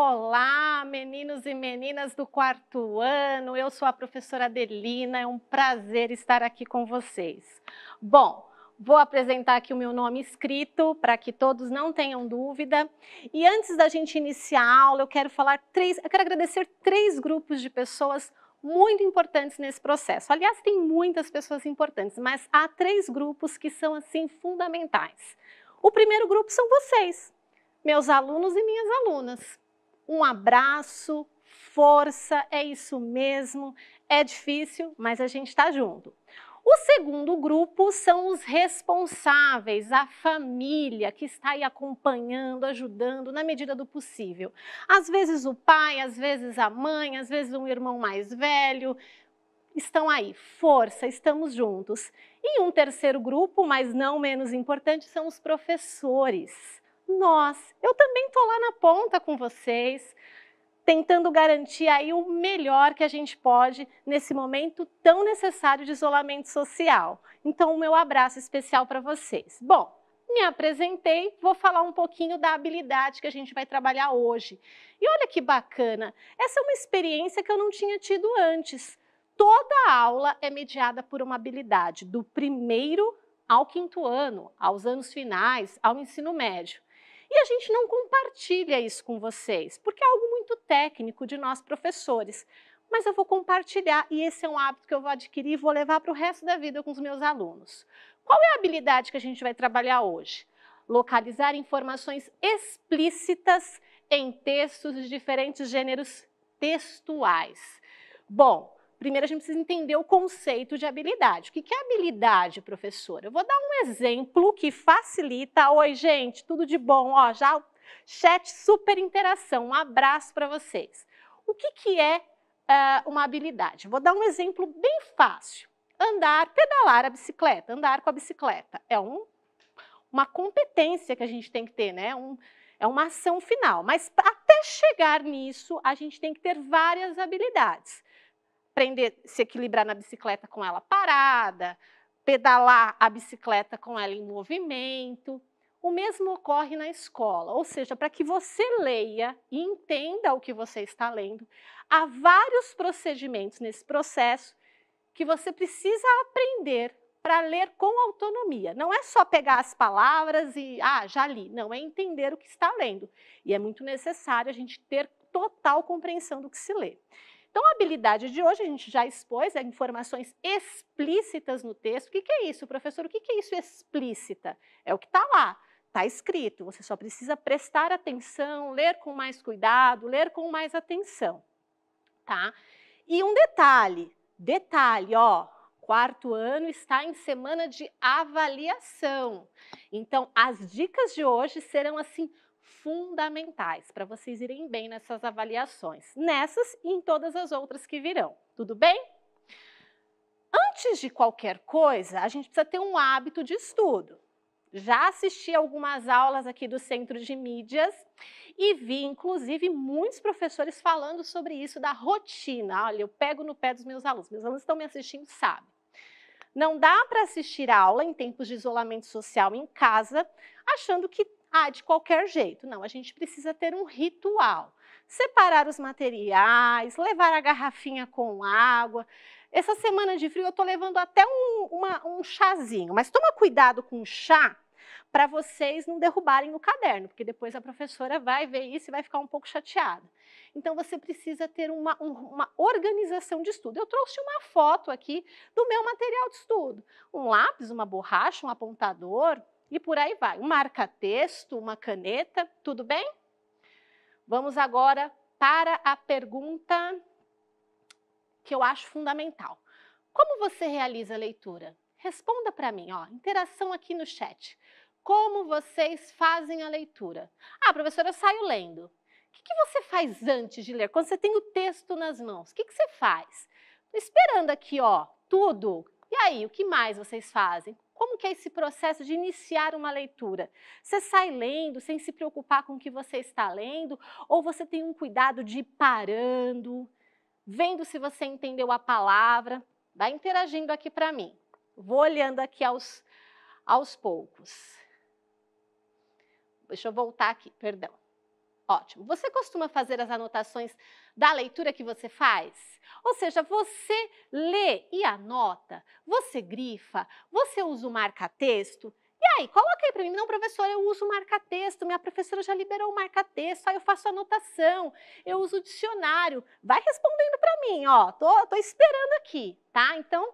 Olá, meninos e meninas do quarto ano. Eu sou a professora Adelina. É um prazer estar aqui com vocês. Bom, Vou apresentar aqui o meu nome escrito para que todos não tenham dúvida. E antes da gente iniciar a aula, eu quero falar três, eu quero agradecer três grupos de pessoas muito importantes nesse processo. Aliás, tem muitas pessoas importantes, mas há três grupos que são assim fundamentais. O primeiro grupo são vocês, meus alunos e minhas alunas um abraço, força, é isso mesmo. É difícil, mas a gente está junto. O segundo grupo são os responsáveis, a família que está aí acompanhando, ajudando na medida do possível. Às vezes o pai, às vezes a mãe, às vezes um irmão mais velho. Estão aí, força, estamos juntos. E um terceiro grupo, mas não menos importante, são os professores nós. Eu também estou lá na ponta com vocês, tentando garantir aí o melhor que a gente pode nesse momento tão necessário de isolamento social. Então, o meu abraço especial para vocês. Bom, me apresentei, vou falar um pouquinho da habilidade que a gente vai trabalhar hoje. E olha que bacana, essa é uma experiência que eu não tinha tido antes. Toda aula é mediada por uma habilidade, do primeiro ao quinto ano, aos anos finais, ao ensino médio. E a gente não compartilha isso com vocês, porque é algo muito técnico de nós professores. Mas eu vou compartilhar e esse é um hábito que eu vou adquirir e vou levar para o resto da vida com os meus alunos. Qual é a habilidade que a gente vai trabalhar hoje? Localizar informações explícitas em textos de diferentes gêneros textuais. Bom, Primeiro, a gente precisa entender o conceito de habilidade. O que é habilidade, professora? Eu vou dar um exemplo que facilita. Oi, gente, tudo de bom? Ó, já chat super interação. Um abraço para vocês. O que, que é uh, uma habilidade? Vou dar um exemplo bem fácil. Andar, pedalar a bicicleta, andar com a bicicleta. É um, uma competência que a gente tem que ter, né? Um, é uma ação final. Mas até chegar nisso, a gente tem que ter várias habilidades aprender a se equilibrar na bicicleta com ela parada, pedalar a bicicleta com ela em movimento. O mesmo ocorre na escola, ou seja, para que você leia e entenda o que você está lendo, há vários procedimentos nesse processo que você precisa aprender para ler com autonomia. Não é só pegar as palavras e, ah, já li. Não, é entender o que está lendo. E é muito necessário a gente ter total compreensão do que se lê. Então, a habilidade de hoje, a gente já expôs é, informações explícitas no texto. O que, que é isso, professor? O que, que é isso explícita? É o que está lá, está escrito. Você só precisa prestar atenção, ler com mais cuidado, ler com mais atenção. Tá? E um detalhe, detalhe, ó, quarto ano está em semana de avaliação. Então, as dicas de hoje serão assim fundamentais para vocês irem bem nessas avaliações, nessas e em todas as outras que virão. Tudo bem? Antes de qualquer coisa, a gente precisa ter um hábito de estudo. Já assisti algumas aulas aqui do Centro de Mídias e vi, inclusive, muitos professores falando sobre isso da rotina. Olha, eu pego no pé dos meus alunos. Meus alunos estão me assistindo, sabe? Não dá para assistir a aula em tempos de isolamento social em casa, achando que ah, de qualquer jeito. Não, a gente precisa ter um ritual. Separar os materiais, levar a garrafinha com água. Essa semana de frio eu estou levando até um, uma, um chazinho, mas toma cuidado com o chá para vocês não derrubarem no caderno, porque depois a professora vai ver isso e vai ficar um pouco chateada. Então você precisa ter uma, uma organização de estudo. Eu trouxe uma foto aqui do meu material de estudo. Um lápis, uma borracha, um apontador, e por aí vai. Um marca-texto, uma caneta, tudo bem? Vamos agora para a pergunta que eu acho fundamental. Como você realiza a leitura? Responda para mim, ó, interação aqui no chat. Como vocês fazem a leitura? Ah, professora, eu saio lendo. O que, que você faz antes de ler? Quando você tem o texto nas mãos, o que, que você faz? esperando aqui, ó, tudo. E aí, o que mais vocês fazem? Como que é esse processo de iniciar uma leitura? Você sai lendo sem se preocupar com o que você está lendo ou você tem um cuidado de ir parando, vendo se você entendeu a palavra? Vai interagindo aqui para mim. Vou olhando aqui aos, aos poucos. Deixa eu voltar aqui, perdão. Ótimo. Você costuma fazer as anotações da leitura que você faz? Ou seja, você lê e anota, você grifa, você usa o marca-texto? E aí, coloca aí para mim, não, professora, eu uso marca-texto, minha professora já liberou o marca-texto, aí eu faço anotação, eu uso o dicionário. Vai respondendo para mim, ó, tô, tô esperando aqui, tá? Então,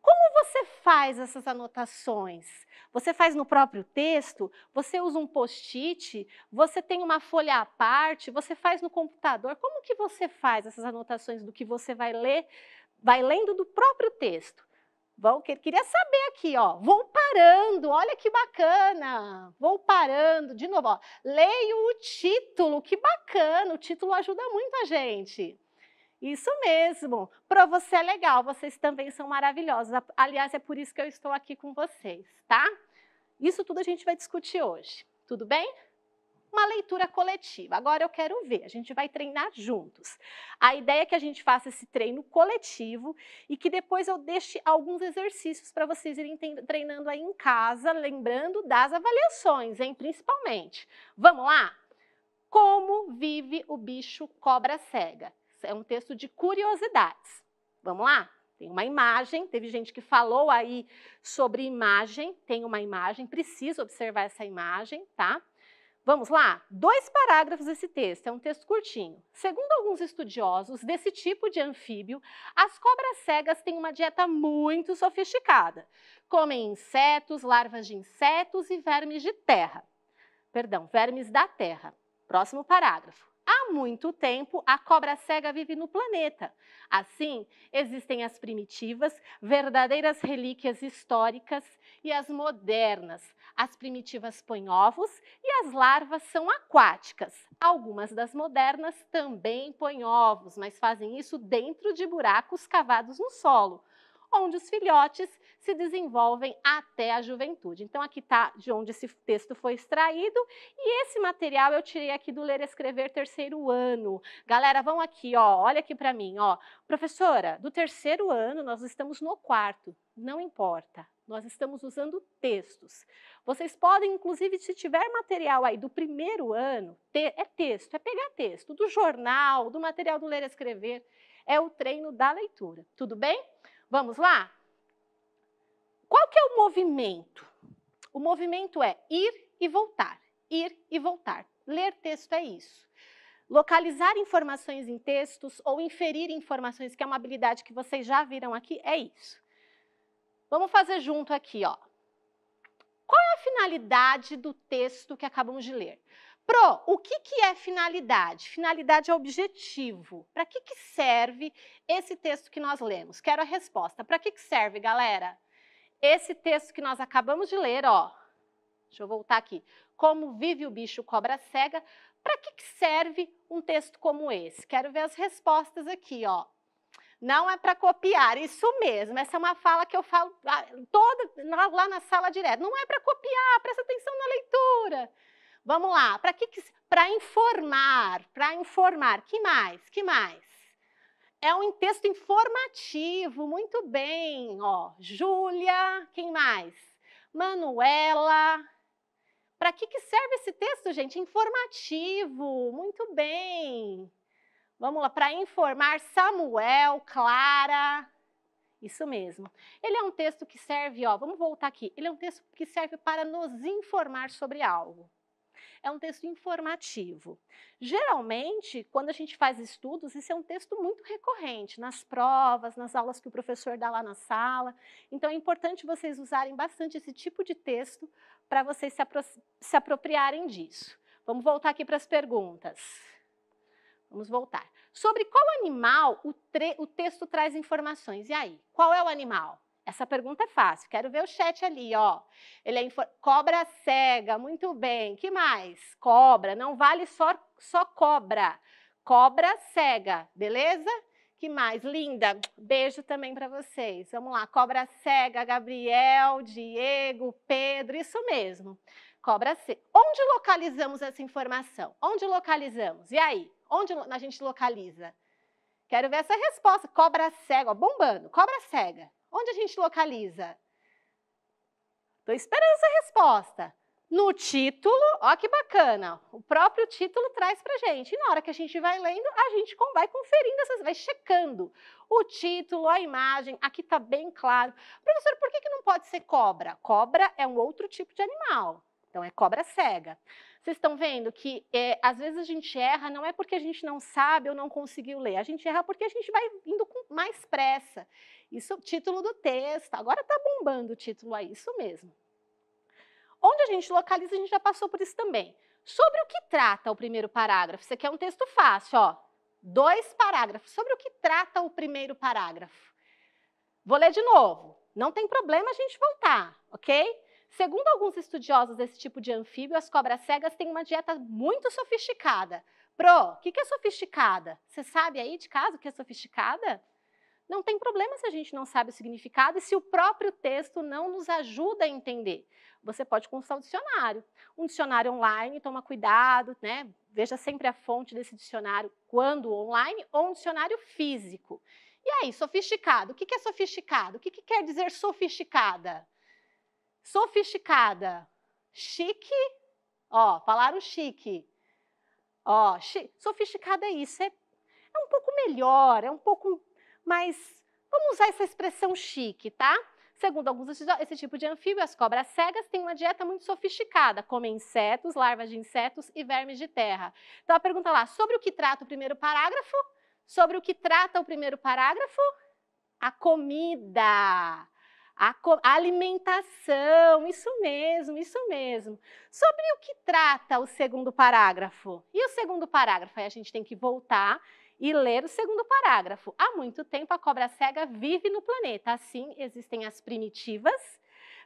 como você faz essas anotações? Você faz no próprio texto? Você usa um post-it? Você tem uma folha à parte? Você faz no computador? Como que você faz essas anotações do que você vai ler, vai lendo do próprio texto? Bom, queria saber aqui, ó, vou parando, olha que bacana, vou parando, de novo, ó, leio o título, que bacana, o título ajuda muito a gente. Isso mesmo. Para você é legal, vocês também são maravilhosos. Aliás, é por isso que eu estou aqui com vocês, tá? Isso tudo a gente vai discutir hoje, tudo bem? Uma leitura coletiva. Agora eu quero ver, a gente vai treinar juntos. A ideia é que a gente faça esse treino coletivo e que depois eu deixe alguns exercícios para vocês irem treinando aí em casa, lembrando das avaliações, hein, principalmente. Vamos lá? Como vive o bicho cobra cega? é um texto de curiosidades. Vamos lá? Tem uma imagem, teve gente que falou aí sobre imagem, tem uma imagem, precisa observar essa imagem, tá? Vamos lá? Dois parágrafos desse texto, é um texto curtinho. Segundo alguns estudiosos desse tipo de anfíbio, as cobras cegas têm uma dieta muito sofisticada. Comem insetos, larvas de insetos e vermes de terra. Perdão, vermes da terra. Próximo parágrafo. Há muito tempo, a cobra cega vive no planeta. Assim, existem as primitivas, verdadeiras relíquias históricas, e as modernas. As primitivas põem ovos e as larvas são aquáticas. Algumas das modernas também põem ovos, mas fazem isso dentro de buracos cavados no solo onde os filhotes se desenvolvem até a juventude. Então, aqui está de onde esse texto foi extraído. E esse material eu tirei aqui do Ler Escrever Terceiro Ano. Galera, vão aqui, ó, olha aqui para mim. Ó. Professora, do terceiro ano, nós estamos no quarto. Não importa, nós estamos usando textos. Vocês podem, inclusive, se tiver material aí do primeiro ano, ter, é texto, é pegar texto, do jornal, do material do Ler Escrever, é o treino da leitura. Tudo bem? Vamos lá? Qual que é o movimento? O movimento é ir e voltar, ir e voltar. Ler texto é isso. Localizar informações em textos ou inferir informações, que é uma habilidade que vocês já viram aqui, é isso. Vamos fazer junto aqui, ó. Qual é a finalidade do texto que acabamos de ler? Pro, o que, que é finalidade? Finalidade é objetivo. Para que, que serve esse texto que nós lemos? Quero a resposta. Para que, que serve, galera? Esse texto que nós acabamos de ler, ó. Deixa eu voltar aqui. Como vive o bicho cobra cega? Para que, que serve um texto como esse? Quero ver as respostas aqui, ó. Não é para copiar, isso mesmo. Essa é uma fala que eu falo ah, toda lá na sala direto. Não é para copiar, presta atenção na leitura. Vamos lá, para que, que para informar, para informar. Que mais? Que mais? É um texto informativo, muito bem, ó. Júlia, quem mais? Manuela. Para que que serve esse texto, gente? Informativo, muito bem. Vamos lá, para informar Samuel, Clara. Isso mesmo. Ele é um texto que serve, ó, vamos voltar aqui. Ele é um texto que serve para nos informar sobre algo é um texto informativo. Geralmente, quando a gente faz estudos, isso é um texto muito recorrente, nas provas, nas aulas que o professor dá lá na sala. Então, é importante vocês usarem bastante esse tipo de texto para vocês se, apro se apropriarem disso. Vamos voltar aqui para as perguntas. Vamos voltar. Sobre qual animal o, o texto traz informações? E aí, qual é o animal? Essa pergunta é fácil. Quero ver o chat ali, ó. Ele é cobra cega, muito bem. Que mais? Cobra, não vale só só cobra. Cobra cega, beleza? Que mais? Linda, beijo também para vocês. Vamos lá, cobra cega, Gabriel, Diego, Pedro, isso mesmo. Cobra cega. Onde localizamos essa informação? Onde localizamos? E aí? Onde a gente localiza? Quero ver essa resposta. Cobra cega, ó, bombando. Cobra cega. Onde a gente localiza? Estou esperando essa resposta. No título, ó que bacana, o próprio título traz para gente. E na hora que a gente vai lendo, a gente vai conferindo, essas, vai checando o título, a imagem, aqui está bem claro. Professor, por que, que não pode ser cobra? Cobra é um outro tipo de animal. Então é cobra cega. Vocês estão vendo que é, às vezes a gente erra não é porque a gente não sabe ou não conseguiu ler, a gente erra porque a gente vai indo com mais pressa. Isso, título do texto, agora está bombando o título aí, isso mesmo. Onde a gente localiza, a gente já passou por isso também. Sobre o que trata o primeiro parágrafo? Isso aqui é um texto fácil, ó. Dois parágrafos. Sobre o que trata o primeiro parágrafo? Vou ler de novo. Não tem problema a gente voltar, ok? Segundo alguns estudiosos desse tipo de anfíbio, as cobras cegas têm uma dieta muito sofisticada. Pro, o que, que é sofisticada? Você sabe aí de caso o que é sofisticada? Não tem problema se a gente não sabe o significado e se o próprio texto não nos ajuda a entender. Você pode consultar o dicionário. Um dicionário online, toma cuidado, né? Veja sempre a fonte desse dicionário quando online ou um dicionário físico. E aí, sofisticado? O que é sofisticado? O que quer dizer sofisticada? Sofisticada. Chique. Ó, falaram chique. Ó, sofisticada é isso. É, é um pouco melhor, é um pouco mais. Vamos usar essa expressão chique, tá? Segundo alguns esse tipo de anfíbio, as cobras cegas, têm uma dieta muito sofisticada, comem insetos, larvas de insetos e vermes de terra. Então, a pergunta lá, sobre o que trata o primeiro parágrafo? Sobre o que trata o primeiro parágrafo? A comida. A alimentação, isso mesmo, isso mesmo. Sobre o que trata o segundo parágrafo? E o segundo parágrafo? Aí a gente tem que voltar e ler o segundo parágrafo. Há muito tempo a cobra cega vive no planeta, assim existem as primitivas,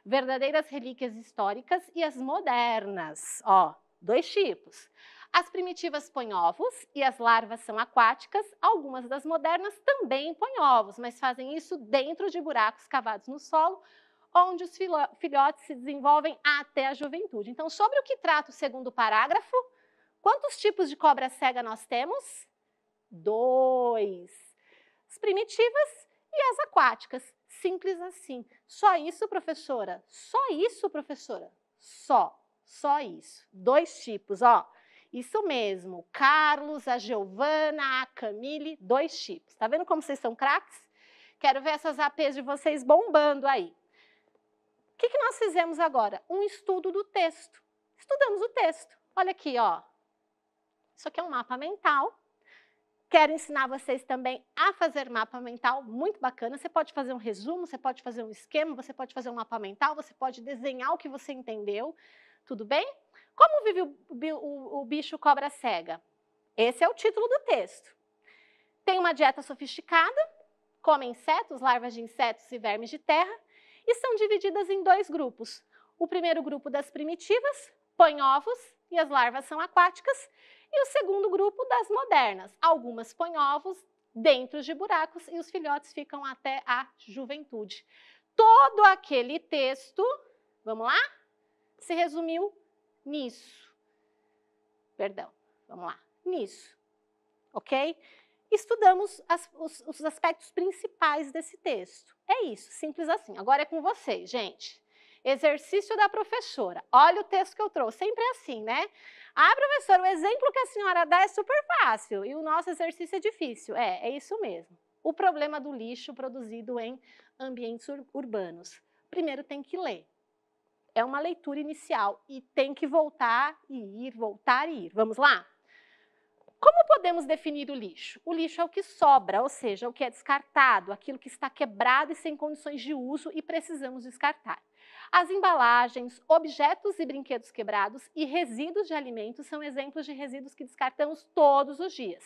verdadeiras relíquias históricas e as modernas. Ó, dois tipos. As primitivas põem ovos e as larvas são aquáticas. Algumas das modernas também põem ovos, mas fazem isso dentro de buracos cavados no solo, onde os filhotes se desenvolvem até a juventude. Então, sobre o que trata o segundo parágrafo, quantos tipos de cobra cega nós temos? Dois. As primitivas e as aquáticas. Simples assim. Só isso, professora? Só isso, professora? Só. Só isso. Dois tipos, ó. Isso mesmo, Carlos, a Giovana, a Camille, dois chips. Tá vendo como vocês são craques? Quero ver essas APs de vocês bombando aí. O que, que nós fizemos agora? Um estudo do texto. Estudamos o texto. Olha aqui, ó. Isso aqui é um mapa mental. Quero ensinar vocês também a fazer mapa mental, muito bacana. Você pode fazer um resumo, você pode fazer um esquema, você pode fazer um mapa mental, você pode desenhar o que você entendeu. Tudo bem? Como vive o, o, o bicho cobra cega? Esse é o título do texto. Tem uma dieta sofisticada, come insetos, larvas de insetos e vermes de terra, e são divididas em dois grupos. O primeiro grupo das primitivas põe ovos e as larvas são aquáticas, e o segundo grupo das modernas. Algumas põem ovos dentro de buracos e os filhotes ficam até a juventude. Todo aquele texto, vamos lá? Se resumiu nisso. Perdão, vamos lá, nisso. Ok? Estudamos as, os, os aspectos principais desse texto. É isso, simples assim. Agora é com vocês, gente. Exercício da professora. Olha o texto que eu trouxe, sempre é assim, né? Ah, professora, o exemplo que a senhora dá é super fácil e o nosso exercício é difícil. É, é isso mesmo. O problema do lixo produzido em ambientes ur urbanos. Primeiro tem que ler é uma leitura inicial e tem que voltar e ir, voltar e ir. Vamos lá? Como podemos definir o lixo? O lixo é o que sobra, ou seja, o que é descartado, aquilo que está quebrado e sem condições de uso e precisamos descartar. As embalagens, objetos e brinquedos quebrados e resíduos de alimentos são exemplos de resíduos que descartamos todos os dias,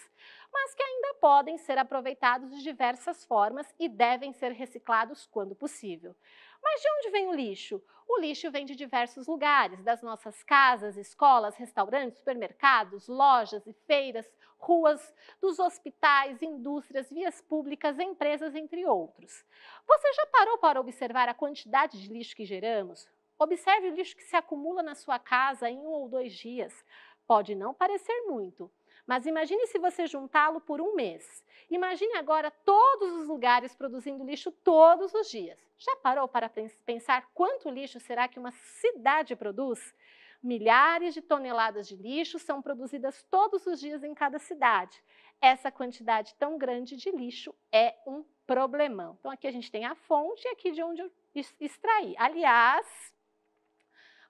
mas que ainda podem ser aproveitados de diversas formas e devem ser reciclados quando possível. Mas de onde vem o lixo? O lixo vem de diversos lugares, das nossas casas, escolas, restaurantes, supermercados, lojas e feiras, ruas, dos hospitais, indústrias, vias públicas, empresas, entre outros. Você já parou para observar a quantidade de lixo que geramos? Observe o lixo que se acumula na sua casa em um ou dois dias. Pode não parecer muito, mas imagine se você juntá-lo por um mês. Imagine agora todos os lugares produzindo lixo todos os dias. Já parou para pensar quanto lixo será que uma cidade produz? Milhares de toneladas de lixo são produzidas todos os dias em cada cidade. Essa quantidade tão grande de lixo é um problemão. Então aqui a gente tem a fonte e aqui de onde eu extrair. Aliás,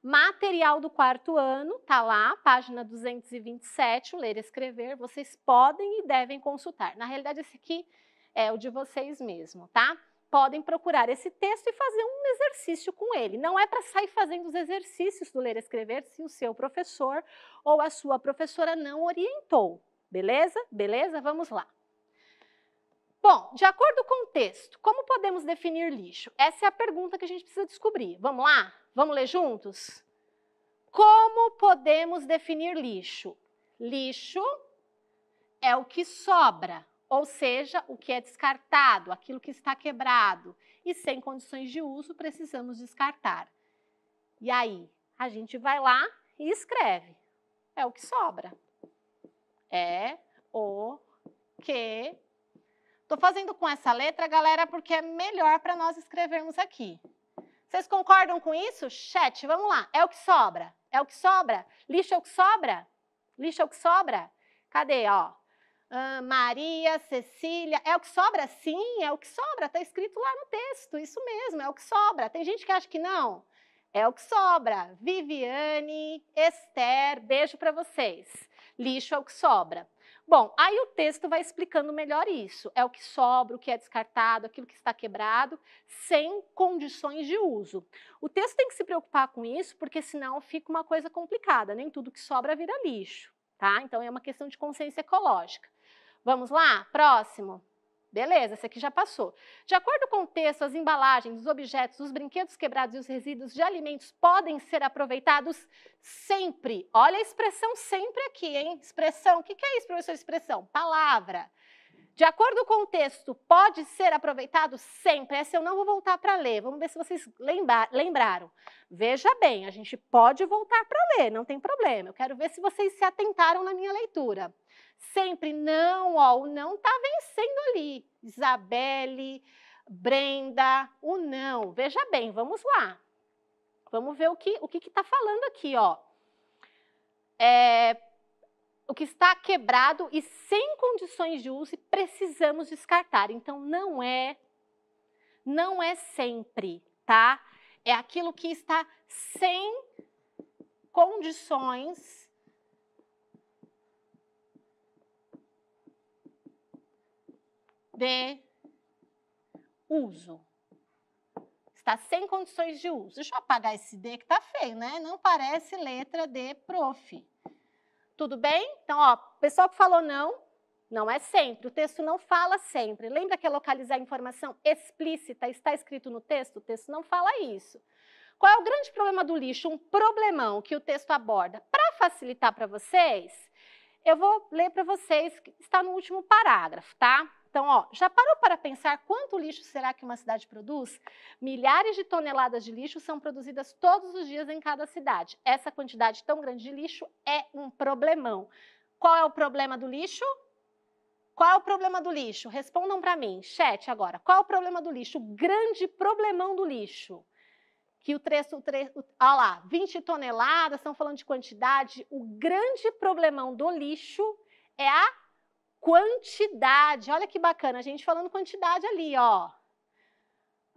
Material do quarto ano, está lá, página 227, ler e escrever. Vocês podem e devem consultar. Na realidade, esse aqui é o de vocês mesmo, tá? Podem procurar esse texto e fazer um exercício com ele. Não é para sair fazendo os exercícios do ler e escrever se o seu professor ou a sua professora não orientou. Beleza? Beleza? Vamos lá. Bom, de acordo com o texto, como podemos definir lixo? Essa é a pergunta que a gente precisa descobrir. Vamos lá? Vamos ler juntos? Como podemos definir lixo? Lixo é o que sobra, ou seja, o que é descartado, aquilo que está quebrado e sem condições de uso, precisamos descartar. E aí, a gente vai lá e escreve. É o que sobra. É o que. Estou fazendo com essa letra, galera, porque é melhor para nós escrevermos aqui. Vocês concordam com isso? Chat, vamos lá. É o que sobra? É o que sobra? Lixo é o que sobra? Lixo é o que sobra? Cadê, ó? Uh, Maria, Cecília, é o que sobra? Sim, é o que sobra, está escrito lá no texto, isso mesmo, é o que sobra. Tem gente que acha que não, é o que sobra. Viviane, Esther, beijo para vocês. Lixo é o que sobra. Bom, aí o texto vai explicando melhor isso. É o que sobra, o que é descartado, aquilo que está quebrado, sem condições de uso. O texto tem que se preocupar com isso, porque senão fica uma coisa complicada. Nem tudo que sobra vira lixo, tá? Então é uma questão de consciência ecológica. Vamos lá? Próximo. Beleza, esse aqui já passou. De acordo com o texto, as embalagens, os objetos, os brinquedos quebrados e os resíduos de alimentos podem ser aproveitados sempre. Olha a expressão sempre aqui, hein? Expressão, o que é isso, professor? Expressão, palavra. De acordo com o texto, pode ser aproveitado sempre. Essa eu não vou voltar para ler, vamos ver se vocês lembra lembraram. Veja bem, a gente pode voltar para ler, não tem problema. Eu quero ver se vocês se atentaram na minha leitura sempre não, ó, o não está vencendo ali. Isabelle, Brenda, o não. Veja bem, vamos lá. Vamos ver o que o que está falando aqui, ó. É, o que está quebrado e sem condições de uso e precisamos descartar. Então não é, não é sempre, tá? É aquilo que está sem condições de uso. Está sem condições de uso. Deixa eu apagar esse D que está feio, né? Não parece letra de prof. Tudo bem? Então, ó, pessoal que falou não, não é sempre. O texto não fala sempre. Lembra que é localizar informação explícita, está escrito no texto? O texto não fala isso. Qual é o grande problema do lixo? Um problemão que o texto aborda. Para facilitar para vocês, eu vou ler para vocês, está no último parágrafo, tá? Então, ó, já parou para pensar quanto lixo será que uma cidade produz? Milhares de toneladas de lixo são produzidas todos os dias em cada cidade. Essa quantidade tão grande de lixo é um problemão. Qual é o problema do lixo? Qual é o problema do lixo? Respondam para mim, chat agora. Qual é o problema do lixo? O grande problemão do lixo. Que o trecho, o trecho, olha lá, 20 toneladas, estão falando de quantidade. O grande problemão do lixo é a quantidade. Olha que bacana, a gente falando quantidade ali, ó.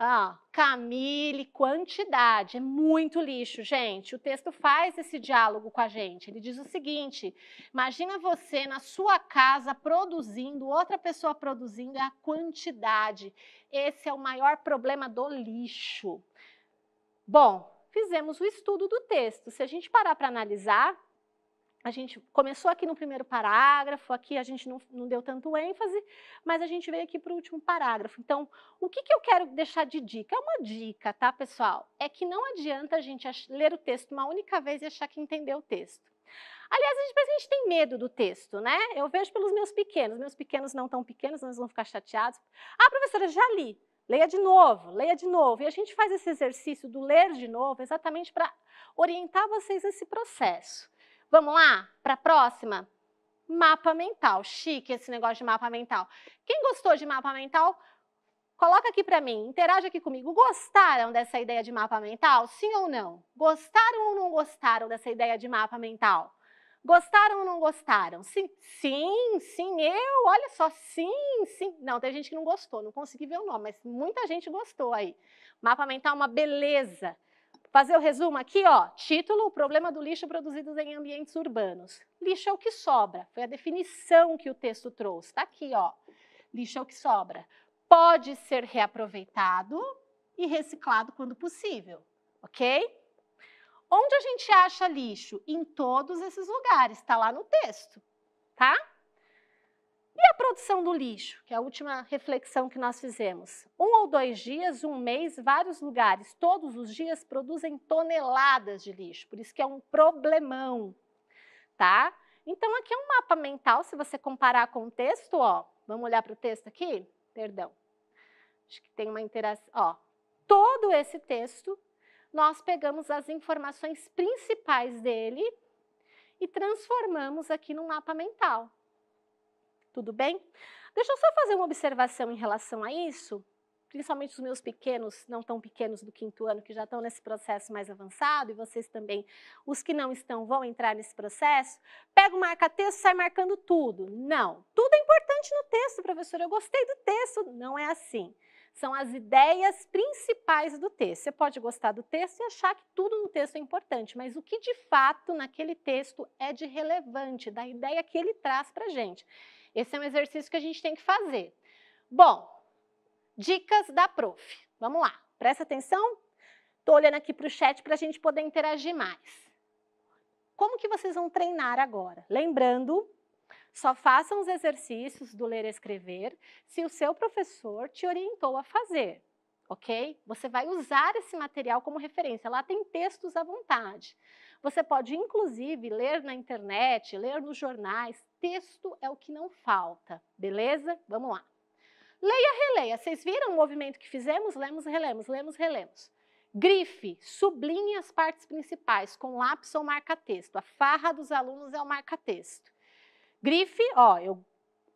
Ah, Camille, quantidade, é muito lixo, gente. O texto faz esse diálogo com a gente. Ele diz o seguinte: imagina você na sua casa produzindo, outra pessoa produzindo, é a quantidade. Esse é o maior problema do lixo. Bom, fizemos o estudo do texto. Se a gente parar para analisar, a gente começou aqui no primeiro parágrafo, aqui a gente não, não deu tanto ênfase, mas a gente veio aqui para o último parágrafo. Então, o que, que eu quero deixar de dica? É uma dica, tá, pessoal? É que não adianta a gente ler o texto uma única vez e achar que entendeu o texto. Aliás, a gente, a gente tem medo do texto, né? Eu vejo pelos meus pequenos, meus pequenos não tão pequenos, eles vão ficar chateados. Ah, professora, já li. Leia de novo, leia de novo. E a gente faz esse exercício do ler de novo exatamente para orientar vocês nesse processo. Vamos lá para a próxima? Mapa mental. Chique esse negócio de mapa mental. Quem gostou de mapa mental, coloca aqui para mim, interage aqui comigo. Gostaram dessa ideia de mapa mental? Sim ou não? Gostaram ou não gostaram dessa ideia de mapa mental? Gostaram ou não gostaram? Sim, sim, sim, eu, olha só, sim, sim. Não, tem gente que não gostou, não consegui ver o nome, mas muita gente gostou aí. Mapa mental é uma beleza. Fazer o resumo aqui, ó. Título: O problema do lixo produzido em ambientes urbanos. Lixo é o que sobra. Foi a definição que o texto trouxe. Está aqui, ó. Lixo é o que sobra. Pode ser reaproveitado e reciclado quando possível, ok? Onde a gente acha lixo? Em todos esses lugares. Está lá no texto, tá? E a produção do lixo, que é a última reflexão que nós fizemos. Um ou dois dias, um mês, vários lugares, todos os dias produzem toneladas de lixo, por isso que é um problemão, tá? Então aqui é um mapa mental, se você comparar com o texto, ó, vamos olhar para o texto aqui? Perdão. Acho que tem uma interação, ó. Todo esse texto, nós pegamos as informações principais dele e transformamos aqui num mapa mental. Tudo bem? Deixa eu só fazer uma observação em relação a isso, principalmente os meus pequenos, não tão pequenos do quinto ano, que já estão nesse processo mais avançado, e vocês também, os que não estão, vão entrar nesse processo. Pega o marca-texto sai marcando tudo. Não, tudo é importante no texto, professor, eu gostei do texto. Não é assim são as ideias principais do texto. Você pode gostar do texto e achar que tudo no texto é importante, mas o que de fato naquele texto é de relevante, da ideia que ele traz para a gente. Esse é um exercício que a gente tem que fazer. Bom, dicas da prof. Vamos lá, presta atenção. Estou olhando aqui para o chat para a gente poder interagir mais. Como que vocês vão treinar agora? Lembrando, só façam os exercícios do ler e escrever se o seu professor te orientou a fazer, ok? Você vai usar esse material como referência. Lá tem textos à vontade. Você pode, inclusive, ler na internet, ler nos jornais. Texto é o que não falta, beleza? Vamos lá. Leia, releia. Vocês viram o movimento que fizemos? Lemos, relemos, lemos, relemos. Grife, sublinhe as partes principais com lápis ou marca-texto. A farra dos alunos é o marca-texto. Grife, ó, eu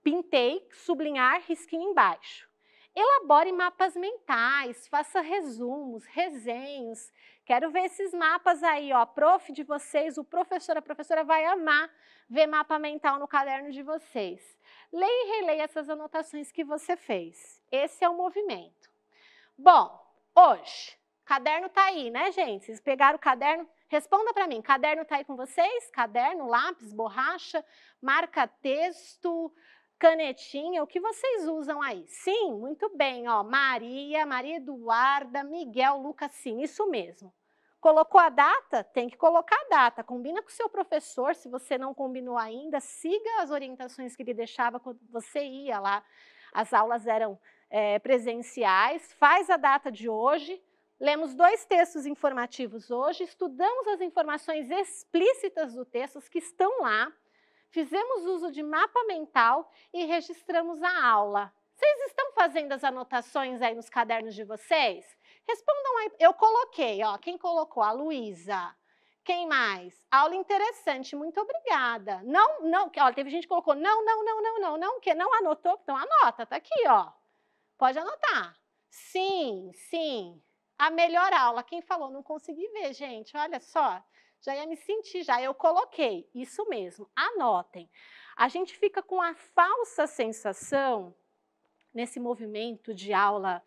pintei, sublinhar, risquinho embaixo. Elabore mapas mentais, faça resumos, resenhos, Quero ver esses mapas aí, ó, prof de vocês, o professor, a professora vai amar ver mapa mental no caderno de vocês. Leia e releia essas anotações que você fez. Esse é o movimento. Bom, hoje, caderno tá aí, né, gente? Vocês pegaram o caderno, responda para mim, caderno tá aí com vocês? Caderno, lápis, borracha, marca texto, canetinha, o que vocês usam aí? Sim, muito bem, ó, Maria, Maria Eduarda, Miguel, Lucas, sim, isso mesmo. Colocou a data? Tem que colocar a data. Combina com o seu professor, se você não combinou ainda, siga as orientações que ele deixava quando você ia lá. As aulas eram é, presenciais, faz a data de hoje, Lemos dois textos informativos hoje, estudamos as informações explícitas do texto que estão lá fizemos uso de mapa mental e registramos a aula. Vocês estão fazendo as anotações aí nos cadernos de vocês? Respondam aí. Eu coloquei, ó. Quem colocou? A Luísa. Quem mais? Aula interessante, muito obrigada. Não, não, ó, teve gente que colocou não, não, não, não, não, não, que não anotou, então anota, tá aqui, ó. Pode anotar. Sim, sim. A melhor aula. Quem falou? Não consegui ver, gente. Olha só já ia me sentir, já eu coloquei. Isso mesmo, anotem. A gente fica com a falsa sensação, nesse movimento de aula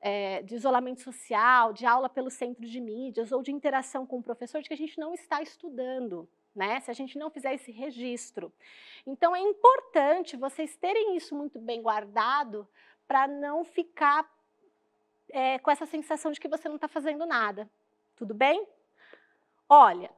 é, de isolamento social, de aula pelo centro de mídias ou de interação com o professor, de que a gente não está estudando. Né? Se a gente não fizer esse registro. Então é importante vocês terem isso muito bem guardado para não ficar é, com essa sensação de que você não está fazendo nada. Tudo bem? Olha,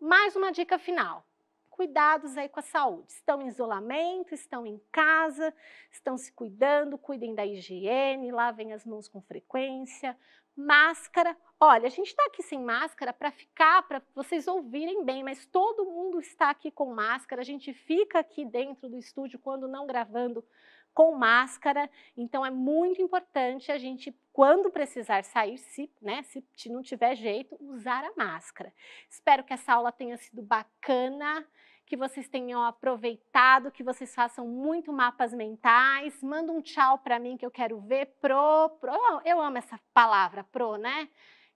mais uma dica final. Cuidados aí com a saúde. Estão em isolamento, estão em casa, estão se cuidando, cuidem da higiene, lavem as mãos com frequência, máscara. Olha, a gente está aqui sem máscara para ficar, para vocês ouvirem bem, mas todo mundo está aqui com máscara. A gente fica aqui dentro do estúdio quando não gravando com máscara. Então é muito importante a gente, quando precisar sair, se, né, se não tiver jeito, usar a máscara. Espero que essa aula tenha sido bacana que vocês tenham aproveitado, que vocês façam muito mapas mentais. Manda um tchau para mim que eu quero ver. Pro, pro. Eu amo essa palavra, pro, né?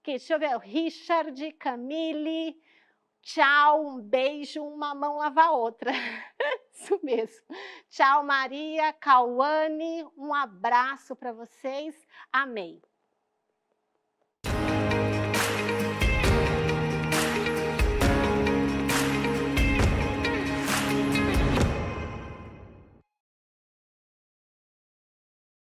Que, deixa eu ver, Richard, Camille. Tchau, um beijo, uma mão lava a outra. Isso mesmo. Tchau, Maria, Cauane, um abraço para vocês. Amei.